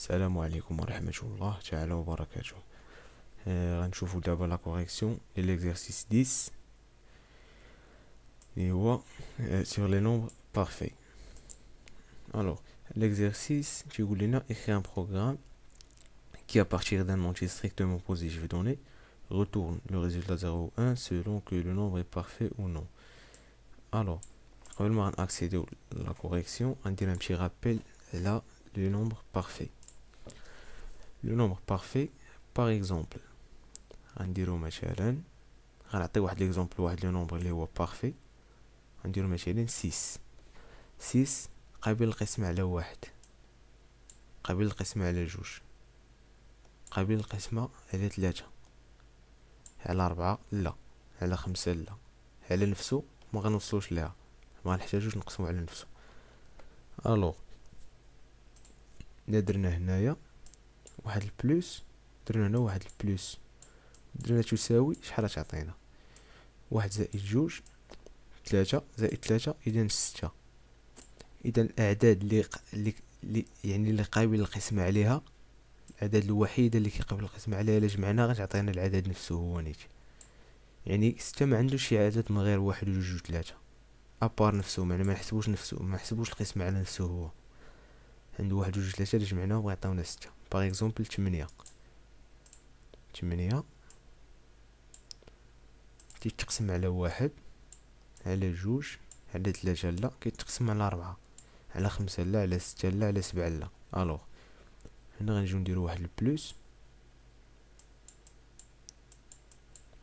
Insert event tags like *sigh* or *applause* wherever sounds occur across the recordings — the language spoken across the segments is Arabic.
السلام عليكم wa الله تعالى وبركاته دابا la correction Et l'exercice 10 et voit sur les nombres parfaits. Alors l'exercice tu voulais écrire un programme qui à partir d'un entier strictement posé Je vais donner retourne le résultat 0 1 selon que le nombre est parfait ou non alors on va accéder à la correction on dit un petit rappel là le nombre parfait لو نومبر بارفي باغ اكزومبل غنديرو مثلا غنعطي واحد ليكزومبل واحد لو نومبر اللي هو بارفي غنديرو مثلا سيس سيس قابل للقسم على واحد قابل للقسمة على جوج قابل للقسمة على ثلاثة على أربعة لا على خمسة لا على نفسو ما غنوصلوش ليها ما غنحتاجوش نقسمو على نفسو الوغ الا درنا هنايا واحد البلوس درنا هنا واحد البلوس درنا تساوي شحال تعطينا واحد زائد جوج ثلاثة زائد ثلاثة إذا ستة إذا الأعداد اللي ق... اللي يعني اللي قابل للقسمة عليها الأعداد الوحيدة اللي كيقابل القسمة عليها إلا جمعناها غتعطينا العدد نفسه هو نيت يعني ستة ما عندوش شي عدد من غير واحد وجوج وثلاثة أبار نفسه يعني ما نحسبوش نفسه ما نحسبوش القسمة على نفسه هو عنده واحد جوج ثلاثة اللي جمعناهم يعطيونا ستة باغ اكزومبل تمنية تمنية كيتقسم على واحد على جوج على ثلاثة لا كيتقسم على ربعة على خمسة لا على ستة لا على سبعة لا الوغ هنا غنجيو نديرو واحد البلوس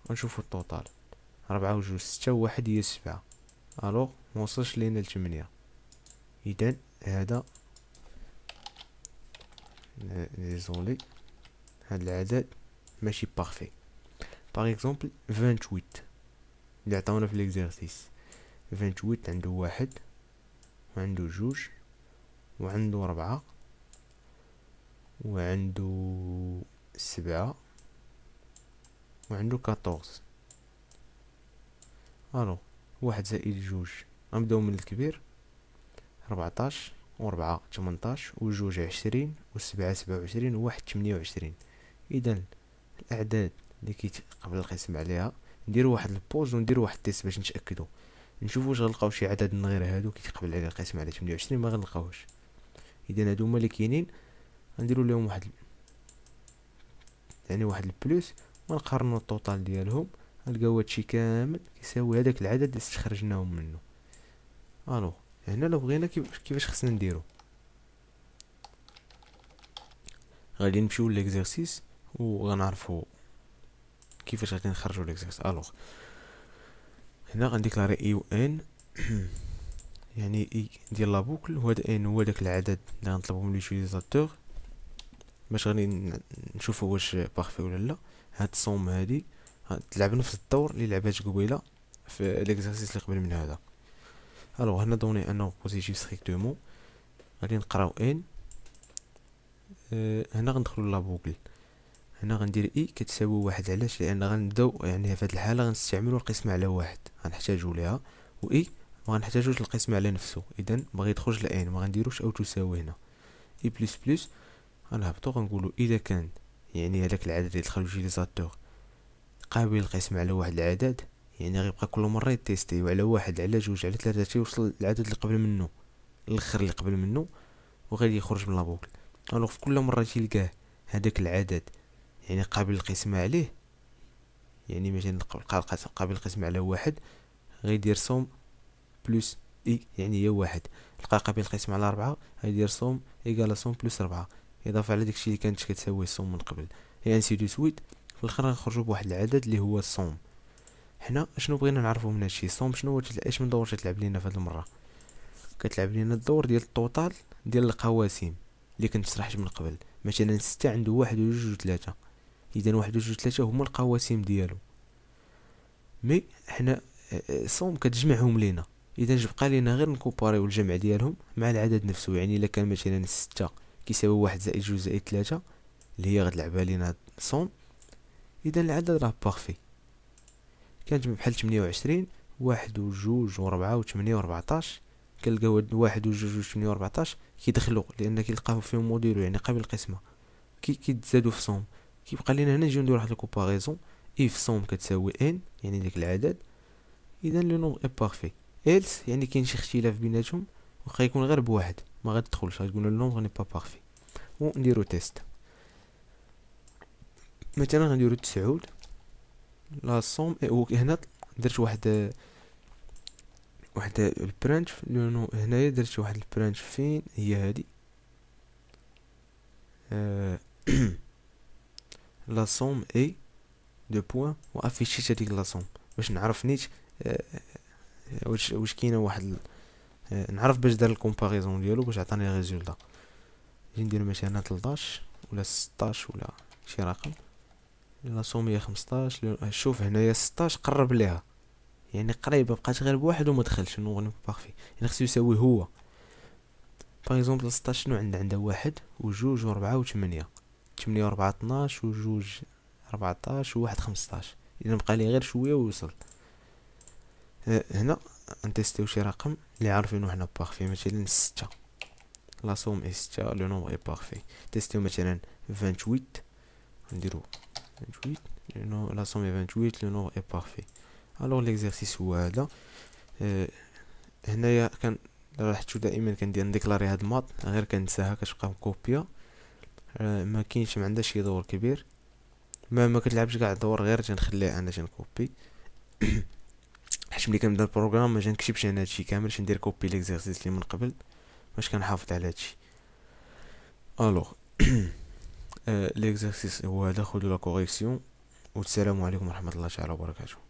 ونشوفو الطوطال ربعة وجوج ستة وواحد هي سبعة الوغ موصلش لينا لتمنية اذا هذا ديزولي هاد العدد ماشي بارفي باغ اكزومبل 28 اللي عطاونا في ليكزيرسيس 28 عنده واحد وعنده جوج وعنده ربعة وعنده سبعة وعنده كاتورز الو واحد زائد جوج نبداو من الكبير 14 و ربعة تمنطاش و جوج عشرين و سبعة سبعة وعشرين و واحد تمنية وعشرين إذا الأعداد اللي كيت قبل القسم عليها نديرو واحد البوز و نديرو واحد التيست باش نتأكدو نشوفو واش غنلقاو شي عدد من غير هادو كيتقبل عليه القسم على تمنية وعشرين غنلقاوش إذا هادو هما اللي كاينين غنديرو ليهم واحد يعني واحد البلوس ونقارنو الطوطال ديالهم غنلقاو هادشي كامل كيساوي هداك العدد اللي استخرجناهم منه الو هنا لو بغينا كيفاش خصنا نديرو غادي نمشيو و وغنعرفو كيفاش غادي نخرجو ليكزيرسيس الوغ هنا غنديكلاري اي و ان يعني اي ديال لابوكل و هاد ان هو داك العدد اللي غنطلبو من ليوتيليزاتور باش غادي نشوفو واش بارفي ولا لا هاد الصوم هادي تلعب نفس الدور اللي لعبات قبيله في ليكزيرسيس اللي قبل من هذا الو هنا دوني انه بوزيتيف ستريكتومون غادي نقراو ان أه هنا غندخلو لابوكل هنا غندير اي كتساوي واحد علاش لان غنبداو يعني في هاد الحاله غنستعملو القسمه على واحد غنحتاجو ليها و اي ما غنحتاجوش القسمه على نفسه اذا ما يخرج لان ما غنديروش او تساوي هنا اي بلس بلس غنهبطو غنقولو اذا كان يعني هذاك العدد اللي دخل في قابل للقسمة على واحد العدد يعني غيبقى كل مره يتيستي على واحد على جوج على ثلاثه تيوصل يوصل العدد اللي قبل منه الاخر اللي قبل منه وغادي يخرج من لابوكل الوغ في كل مره تيلقاه هذاك العدد يعني قابل القسمة عليه يعني مثلا قابل القسمة على واحد غيدير صوم بلس اي يعني هي واحد لقى قابل القسمة على ربعة غيدير صوم ايكال صوم بلس ربعة اضافة على داكشي اللي كانت كتساوي الصوم من قبل يعني سي دو سويت في الاخر غنخرجو بواحد العدد اللي هو الصوم حنا شنو بغينا نعرفو من هادشي صوم شنو اش من دور تلعب لينا فهاد المره كتلعب لينا الدور ديال التوتال ديال القواسم اللي كنت شرحت من قبل مثلا ستة عنده واحد وجوج وثلاثة اذا واحد وجوج وثلاثة هما القواسم ديالو مي حنا آه، آه، صوم كتجمعهم لينا اذا جبقى لينا غير نكوباريو الجمع ديالهم مع العدد نفسه يعني الا كان مثلا ستة كيساوي واحد زائد جوج زائد ثلاثة اللي هي غتلعبها لينا صوم اذا العدد راه باغفي كانت بحال 28 واحد وجوج وربعة وثمانية وأربعطاش كنلقاو هاد واحد وجوج وثمانية ربعتاش كيدخلو لأن كيلقاهم فيهم موديلو يعني قبل القسمة كي كيتزادو في صوم كيبقى لينا هنا نجيو ندير واحد الكوباريزون إف صوم كتساوي إن يعني داك العدد إذا لو نومبر إي بارفي إلس يعني كاين شي اختلاف بيناتهم وخا يكون غير بواحد ما غاتدخلش غتقول لو نومبر ني با بارفي ونديرو تيست مثلا غنديرو تسعود لا سوم إيه، هنا درت واحد واحد البرانش لانه هنايا درت واحد البرانش فين هي هادي آه، *clears throat* لا سوم اي دو بوان وافيشيت هاديك لا سوم باش نعرف نيت آه، واش واش كاينه واحد آه، نعرف باش دار الكومباريزون ديالو باش عطاني الريزولتا نجي ندير مثلا 13 ولا 16 ولا شي رقم لا سومية خمسطاش شوف هنايا ستاش قرب ليها يعني قريبه بقات غير بواحد وما دخلش شنو باغفي يعني خصو يساوي هو باغ اكزومبل 16 شنو عندنا عندها واحد وجوج وربعة وثمانية تمنية وربعة طناش وجوج ربعطاش وواحد خمسطاش اذا بقى لي غير شويه ويوصل أه هنا نتيستيو شي رقم اللي عارفينو حنا باغفي مثلا ستة لا سوم اي ستة لو نومبر اي باغفي تيستيو مثلا 28 نديرو 28 la somme est 28 le nombre est parfait alors l'exercice هو euh, هنايا كان لاحظتوا دائما كندير نديكلاري هاد الماط غير كنساها كتبقى مكوبيا آه، ما كاينش ما عندها شي دور كبير ما ما كتلعبش كاع الدور غير تنخليها انا تنكوبي *coughs* حيت ملي كنبدا البروغرام ما جنكتبش انا هادشي كامل باش ندير كوبي ليكزارسيس اللي من قبل باش كنحافظ على هادشي الوغ *coughs* ليكزارسيس هو هذا خذوا لا كوريكسيون والسلام عليكم ورحمه الله تعالى وبركاته